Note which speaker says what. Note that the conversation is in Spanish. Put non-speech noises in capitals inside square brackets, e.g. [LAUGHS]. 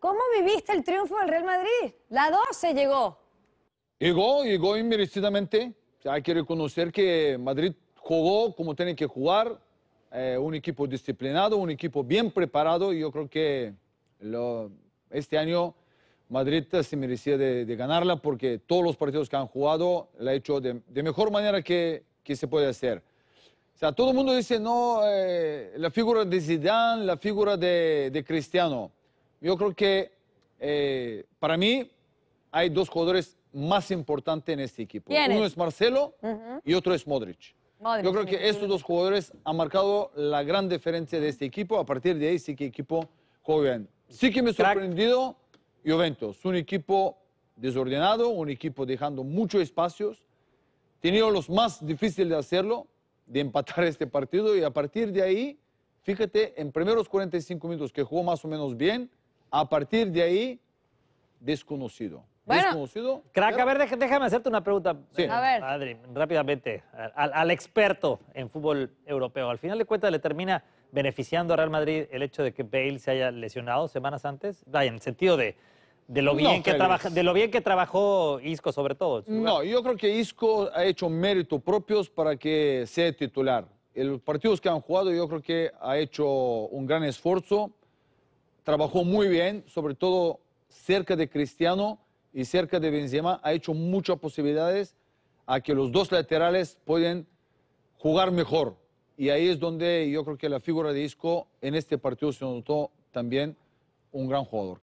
Speaker 1: ¿Cómo viviste el triunfo del Real Madrid? La 12 llegó.
Speaker 2: Llegó, llegó inmerecidamente. Hay que reconocer que Madrid jugó como tiene que jugar. Eh, un equipo disciplinado, un equipo bien preparado. Y yo creo que lo, este año Madrid eh, se merecía de, ganarla porque todos los partidos que han jugado la ha hecho de, mejor manera que, se puede hacer. O sea, todo el mundo dice, no, eh, la figura de Zidane, la figura de Cristiano yo creo que eh, para mí hay dos jugadores más importantes en este equipo. Uno es Marcelo y otro es Modric. Yo creo que estos dos jugadores han marcado la gran diferencia de este equipo. A partir de ahí sí que equipo juega bien. Sí que me ha sorprendido Juventus. Un equipo desordenado, un equipo dejando muchos espacios. Tenido los más difíciles de hacerlo, de empatar [LAUGHS] este partido. Y a partir de ahí, fíjate, en primeros 45 minutos que jugó más o menos bien,
Speaker 1: a partir de ahí, desconocido.
Speaker 2: Bueno, desconocido.
Speaker 1: Crack, a ver, déjame hacerte una pregunta. rápidamente, al, experto en fútbol europeo. Al final de cuentas, le termina beneficiando a Real Madrid el hecho de que Bale se haya lesionado semanas antes. Vaya, en el sentido de. lo, bien que de lo bien que trabajó Isco, sobre todo.
Speaker 2: No, yo creo que Isco ha hecho méritos propios para que sea titular. En los partidos que han jugado, yo creo que ha hecho un gran esfuerzo trabajó muy bien, sobre todo cerca de Cristiano y cerca de Benzema, ha hecho muchas posibilidades a que los dos laterales pueden jugar mejor. Y ahí es donde yo creo que la figura de Isco en este partido se notó también un gran jugador.